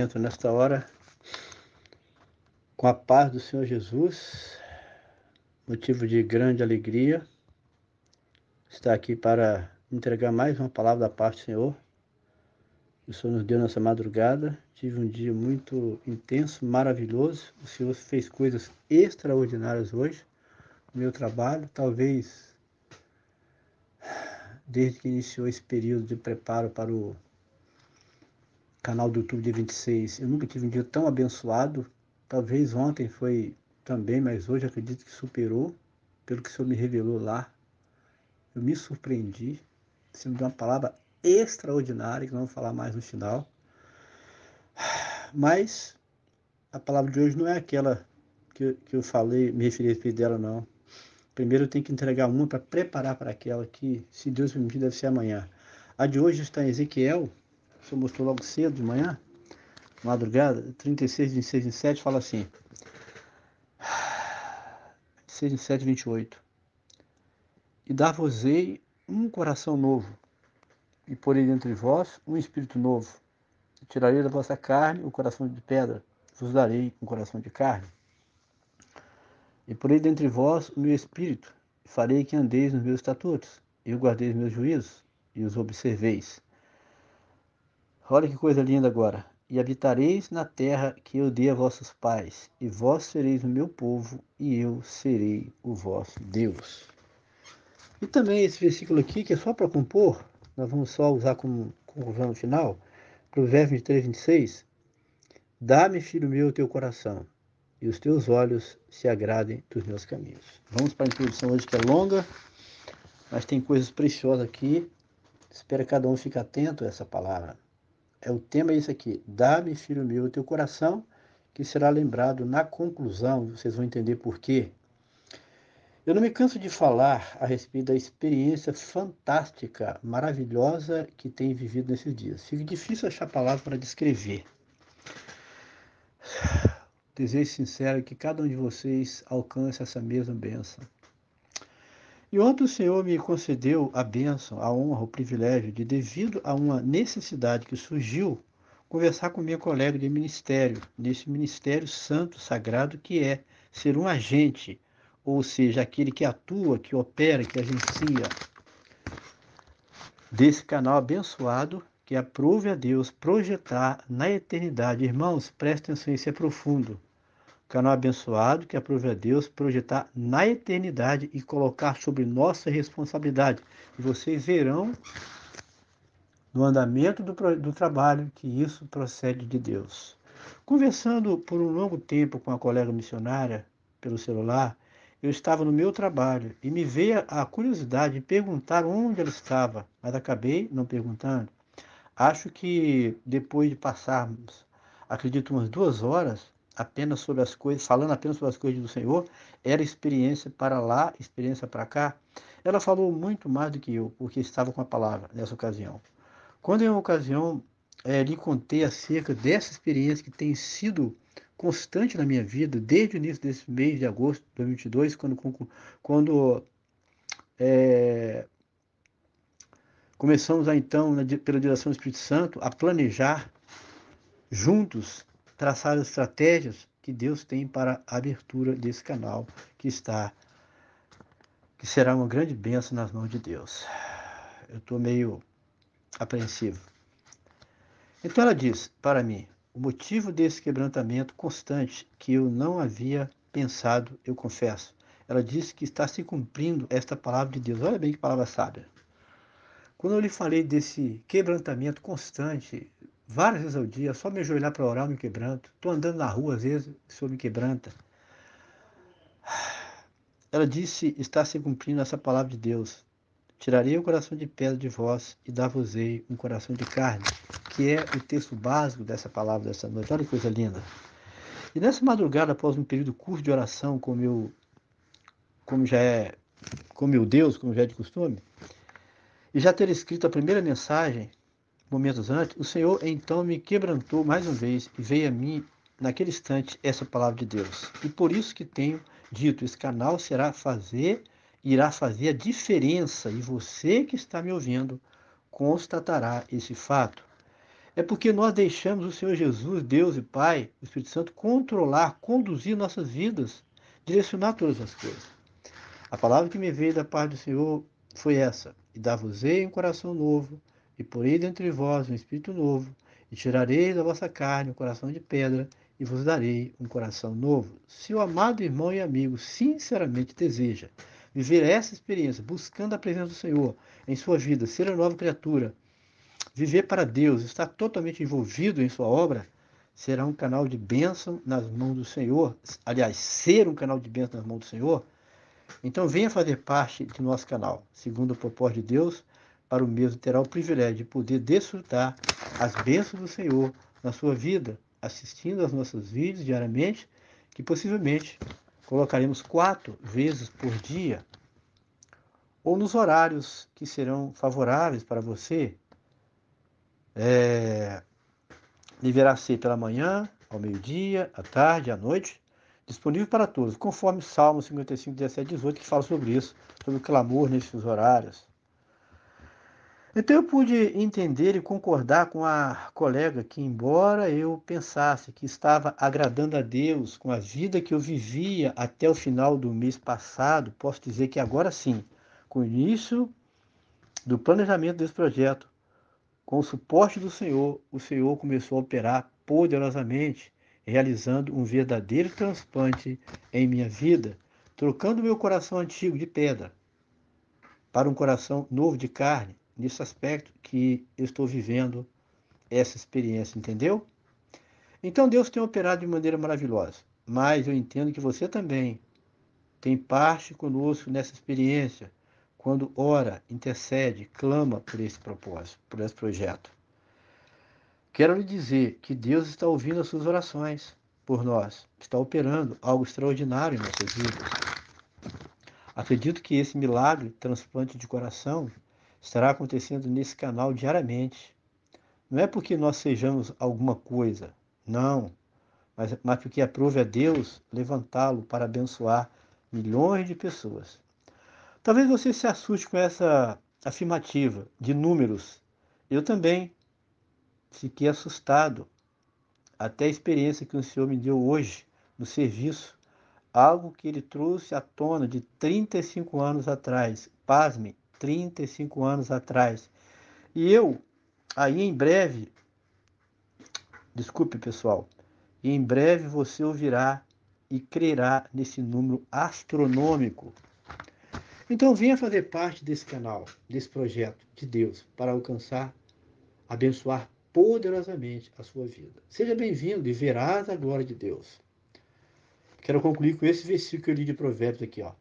momento, nesta hora, com a paz do Senhor Jesus, motivo de grande alegria, estar aqui para entregar mais uma palavra da paz do Senhor. O Senhor nos deu nessa madrugada. Tive um dia muito intenso, maravilhoso. O Senhor fez coisas extraordinárias hoje no meu trabalho. Talvez desde que iniciou esse período de preparo para o canal do YouTube de 26. Eu nunca tive um dia tão abençoado. Talvez ontem foi também, mas hoje acredito que superou, pelo que o Senhor me revelou lá. Eu me surpreendi. Você me deu uma palavra extraordinária, que não vou falar mais no final. Mas a palavra de hoje não é aquela que, que eu falei, me referi a respeito dela, não. Primeiro eu tenho que entregar uma para preparar para aquela que, se Deus permitir, deve ser amanhã. A de hoje está em Ezequiel o senhor mostrou logo cedo, de manhã, madrugada, 36, 26, 27, fala assim. 26, 27, 28. E dar-vos-ei um coração novo, e porei dentre vós um espírito novo. E tirarei da vossa carne o coração de pedra, vos darei um coração de carne. E porei dentre vós o meu espírito, e farei que andeis nos meus estatutos, e guardeis meus juízos, e os observeis. Olha que coisa linda agora. E habitareis na terra que eu dei a vossos pais, e vós sereis o meu povo, e eu serei o vosso Deus. E também esse versículo aqui, que é só para compor, nós vamos só usar como conclusão final, Provérbios 23, 26. Dá-me, filho meu, o teu coração, e os teus olhos se agradem dos meus caminhos. Vamos para a introdução hoje que é longa, mas tem coisas preciosas aqui. Espero que cada um fique atento a essa palavra é o tema é esse aqui. Dá-me, filho meu, o teu coração, que será lembrado na conclusão, vocês vão entender por quê. Eu não me canso de falar a respeito da experiência fantástica, maravilhosa que tenho vivido nesses dias. Fica difícil achar palavras para descrever. Desejo sincero que cada um de vocês alcance essa mesma bênção. E ontem o Senhor me concedeu a bênção, a honra, o privilégio de, devido a uma necessidade que surgiu, conversar com meu colega de ministério, nesse ministério santo, sagrado, que é ser um agente, ou seja, aquele que atua, que opera, que agencia, desse canal abençoado que aprove a Deus projetar na eternidade. Irmãos, prestem atenção, isso é profundo canal abençoado que aprove a Deus projetar na eternidade e colocar sobre nossa responsabilidade. E vocês verão no andamento do, do trabalho que isso procede de Deus. Conversando por um longo tempo com a colega missionária pelo celular, eu estava no meu trabalho e me veio a curiosidade de perguntar onde ela estava, mas acabei não perguntando. Acho que depois de passarmos, acredito, umas duas horas, apenas sobre as coisas, falando apenas sobre as coisas do Senhor, era experiência para lá, experiência para cá. Ela falou muito mais do que eu, porque estava com a palavra nessa ocasião. Quando em uma ocasião é, lhe contei acerca dessa experiência que tem sido constante na minha vida desde o início desse mês de agosto de 2022, quando, quando é, começamos a então, na, pela direção do Espírito Santo, a planejar juntos traçar as estratégias que Deus tem para a abertura desse canal que está que será uma grande bênção nas mãos de Deus. Eu estou meio apreensivo. Então ela diz para mim: o motivo desse quebrantamento constante que eu não havia pensado, eu confesso. Ela disse que está se cumprindo esta palavra de Deus. Olha bem que palavra sábia. Quando eu lhe falei desse quebrantamento constante várias vezes ao dia, só me ajoelhar para orar, me quebranto. Estou andando na rua, às vezes, o Senhor me quebranta. Ela disse está se cumprindo essa palavra de Deus. Tirarei o coração de pedra de vós e dar-vos-ei um coração de carne, que é o texto básico dessa palavra dessa noite. Olha que coisa linda. E nessa madrugada, após um período curto de oração com meu, como já é, com meu Deus, como já é de costume, e já ter escrito a primeira mensagem, momentos antes, o Senhor então me quebrantou mais uma vez e veio a mim naquele instante essa palavra de Deus. E por isso que tenho dito, esse canal será fazer, irá fazer a diferença e você que está me ouvindo constatará esse fato. É porque nós deixamos o Senhor Jesus, Deus e Pai, o Espírito Santo controlar, conduzir nossas vidas, direcionar todas as coisas. A palavra que me veio da parte do Senhor foi essa: e dá vos ei um coração novo e porei dentre vós um espírito novo, e tirarei da vossa carne o um coração de pedra, e vos darei um coração novo. Se o amado irmão e amigo sinceramente deseja viver essa experiência, buscando a presença do Senhor em sua vida, ser a nova criatura, viver para Deus, estar totalmente envolvido em sua obra, será um canal de bênção nas mãos do Senhor. Aliás, ser um canal de bênção nas mãos do Senhor. Então venha fazer parte de nosso canal, segundo o propósito de Deus, para o mesmo terá o privilégio de poder desfrutar as bênçãos do Senhor na sua vida, assistindo aos nossos vídeos diariamente, que possivelmente colocaremos quatro vezes por dia, ou nos horários que serão favoráveis para você. É, deverá ser pela manhã, ao meio-dia, à tarde, à noite, disponível para todos, conforme Salmo 55, 17, 18, que fala sobre isso, sobre o clamor nesses horários. Então eu pude entender e concordar com a colega que, embora eu pensasse que estava agradando a Deus com a vida que eu vivia até o final do mês passado, posso dizer que agora sim, com o início do planejamento desse projeto, com o suporte do Senhor, o Senhor começou a operar poderosamente, realizando um verdadeiro transplante em minha vida, trocando meu coração antigo de pedra para um coração novo de carne nesse aspecto que eu estou vivendo essa experiência, entendeu? Então Deus tem operado de maneira maravilhosa, mas eu entendo que você também tem parte conosco nessa experiência, quando ora, intercede, clama por esse propósito, por esse projeto. Quero lhe dizer que Deus está ouvindo as suas orações por nós, está operando algo extraordinário em nossas vidas. Acredito que esse milagre, transplante de coração, estará acontecendo nesse canal diariamente. Não é porque nós sejamos alguma coisa, não, mas, mas porque aprove a Deus levantá-lo para abençoar milhões de pessoas. Talvez você se assuste com essa afirmativa de números. Eu também fiquei assustado. Até a experiência que o Senhor me deu hoje no serviço, algo que ele trouxe à tona de 35 anos atrás, pasme, 35 anos atrás. E eu, aí em breve, desculpe pessoal, em breve você ouvirá e crerá nesse número astronômico. Então venha fazer parte desse canal, desse projeto de Deus, para alcançar, abençoar poderosamente a sua vida. Seja bem-vindo e verás a glória de Deus. Quero concluir com esse versículo que eu li de Provérbios aqui, ó.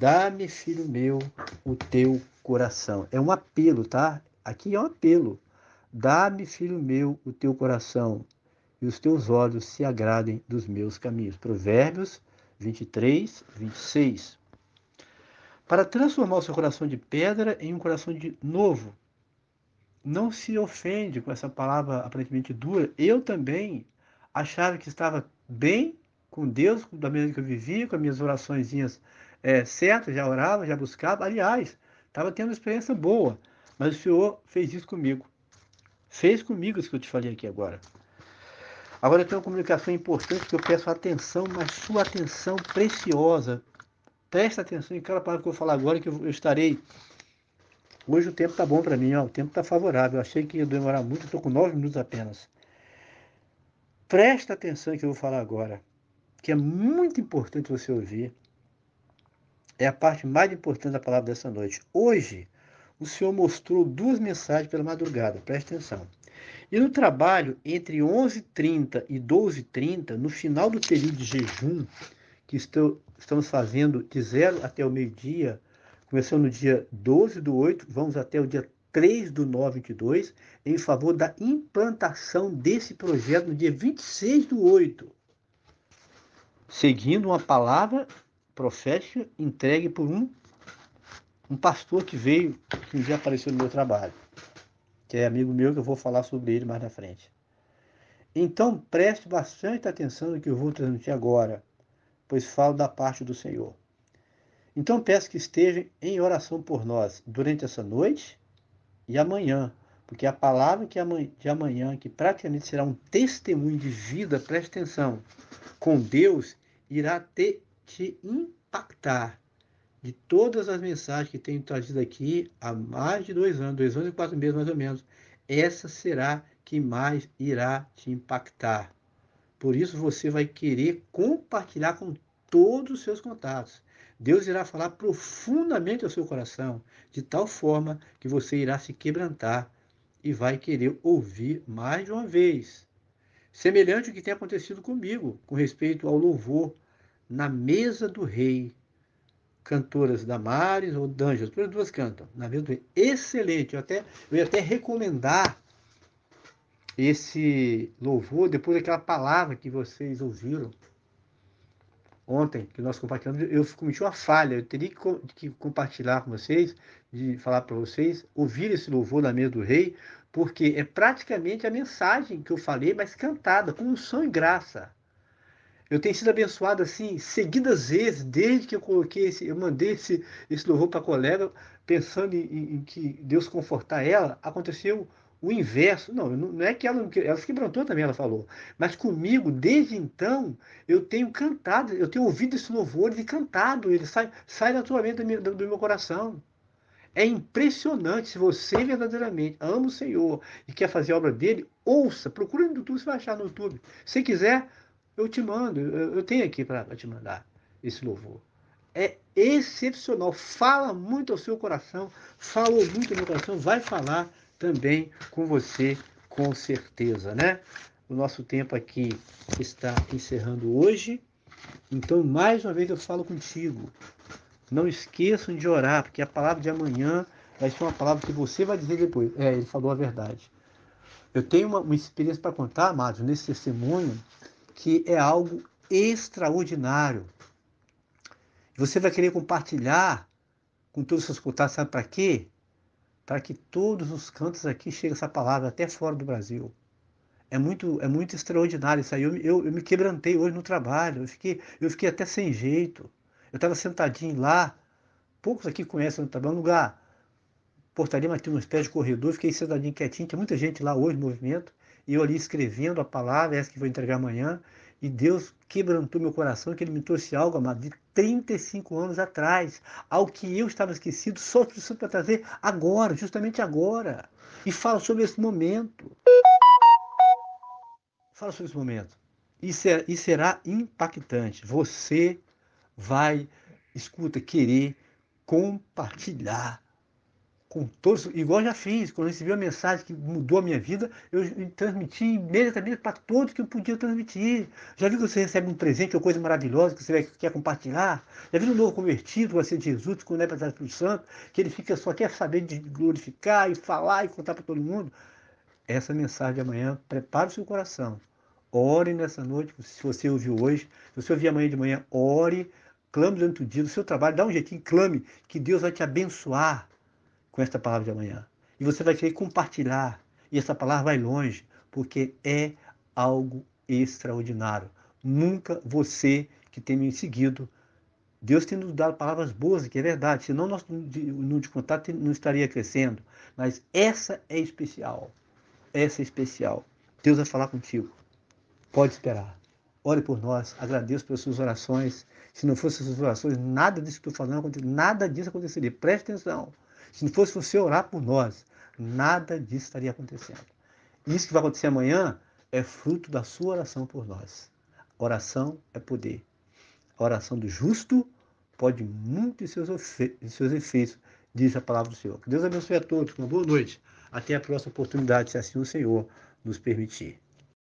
Dá-me, filho meu, o teu coração. É um apelo, tá? Aqui é um apelo. Dá-me, filho meu, o teu coração, e os teus olhos se agradem dos meus caminhos. Provérbios 23, 26. Para transformar o seu coração de pedra em um coração de novo. Não se ofende com essa palavra aparentemente dura. Eu também achava que estava bem com Deus, da maneira que eu vivia, com as minhas orações é, certo, já orava, já buscava. Aliás, estava tendo uma experiência boa, mas o Senhor fez isso comigo. Fez comigo isso que eu te falei aqui agora. Agora tem uma comunicação importante que eu peço atenção, mas sua atenção preciosa. Presta atenção em cada palavra que eu falar agora, que eu, eu estarei. Hoje o tempo está bom para mim, ó, o tempo está favorável. Eu achei que ia demorar muito, estou com nove minutos apenas. Presta atenção em que eu vou falar agora, que é muito importante você ouvir é a parte mais importante da palavra dessa noite. Hoje, o Senhor mostrou duas mensagens pela madrugada, presta atenção. E no trabalho, entre 11h30 e 12h30, no final do período de jejum, que estou, estamos fazendo de zero até o meio-dia, começando no dia 12 do 8, vamos até o dia 3 do 9 de 2, em favor da implantação desse projeto no dia 26 do 8, seguindo uma palavra profética entregue por um, um pastor que veio, que um dia apareceu no meu trabalho, que é amigo meu, que eu vou falar sobre ele mais na frente. Então preste bastante atenção no que eu vou transmitir agora, pois falo da parte do Senhor. Então peço que estejam em oração por nós durante essa noite e amanhã, porque a palavra que de amanhã, que praticamente será um testemunho de vida, preste atenção, com Deus, irá ter te impactar de todas as mensagens que tenho trazido aqui há mais de dois anos, dois anos e quatro meses mais ou menos, essa será que mais irá te impactar. Por isso você vai querer compartilhar com todos os seus contatos. Deus irá falar profundamente ao seu coração, de tal forma que você irá se quebrantar e vai querer ouvir mais de uma vez. Semelhante ao que tem acontecido comigo, com respeito ao louvor na mesa do rei. Cantoras Damares ou Danjas, todas duas cantam. Na mesa do rei. Excelente. Eu, até, eu ia até recomendar esse louvor depois daquela palavra que vocês ouviram ontem, que nós compartilhamos. Eu cometi uma falha, eu teria que compartilhar com vocês, de falar para vocês, ouvir esse louvor na mesa do rei, porque é praticamente a mensagem que eu falei, mas cantada, com um som e graça. Eu tenho sido abençoado assim, seguidas vezes, desde que eu coloquei esse, eu mandei esse, esse louvor para a colega, pensando em, em, que Deus confortar ela, aconteceu o inverso. Não, não é que ela, ela se quebrantou também, ela falou. Mas comigo, desde então, eu tenho cantado, eu tenho ouvido esse louvor e cantado, ele sai, sai naturalmente do meu, do meu coração. É impressionante se você verdadeiramente ama o Senhor e quer fazer a obra dele, ouça, procura no YouTube, você vai achar no YouTube. Se quiser, eu te mando, eu, eu tenho aqui para te mandar esse louvor. É excepcional, fala muito ao seu coração, falou muito ao meu coração, vai falar também com você, com certeza, né? O nosso tempo aqui está encerrando hoje, então mais uma vez eu falo contigo. Não esqueçam de orar, porque a palavra de amanhã vai ser uma palavra que você vai dizer depois. É, ele falou a verdade. Eu tenho uma, uma experiência para contar, Amado, nesse testemunho que é algo extraordinário. Você vai querer compartilhar com todos os seus contatos, sabe para quê? Para que todos os cantos aqui chegue essa palavra, até fora do Brasil. É muito, é muito extraordinário isso aí. Eu, eu, eu me quebrantei hoje no trabalho, eu fiquei, eu fiquei até sem jeito. Eu estava sentadinho lá, poucos aqui conhecem, eu estava num lugar portaria, mas tinha uns pés de corredor, fiquei sentadinho quietinho, tinha é muita gente lá hoje, movimento eu ali escrevendo a palavra, essa que vou entregar amanhã, e Deus quebrantou meu coração, que ele me trouxe algo, amado, de 35 anos atrás, ao que eu estava esquecido, só o para trazer agora, justamente agora. E fala sobre esse momento. Fala sobre esse momento. E, ser, e será impactante. Você vai, escuta, querer compartilhar com todos, igual já fiz, quando eu recebi uma mensagem que mudou a minha vida, eu transmiti imediatamente para todos que eu podia transmitir. Já viu que você recebe um presente ou coisa maravilhosa que você quer compartilhar? Já viu um novo convertido, um ser de Jesus, quando é para o Santo, que ele fica só quer saber de glorificar e falar e contar para todo mundo? Essa mensagem de amanhã, prepare o seu coração. Ore nessa noite, se você ouviu hoje, se você ouvir amanhã de manhã, ore, clame durante o dia, do seu trabalho, dá um jeitinho, clame, que Deus vai te abençoar com esta palavra de amanhã. E você vai querer compartilhar. E essa palavra vai longe, porque é algo extraordinário. Nunca você que tem me seguido, Deus tem nos dado palavras boas, que é verdade, senão nosso número de contato não estaria crescendo. Mas essa é especial. Essa é especial. Deus vai falar contigo. Pode esperar. Ore por nós, agradeço pelas suas orações. Se não fossem suas orações, nada disso que estou falando, nada disso aconteceria. Preste atenção. Se não fosse você orar por nós, nada disso estaria acontecendo. Isso que vai acontecer amanhã é fruto da sua oração por nós. Oração é poder. A oração do justo pode muito em seus, em seus efeitos, diz a palavra do Senhor. Que Deus abençoe a todos, uma boa noite. Até a próxima oportunidade, se assim o Senhor nos permitir.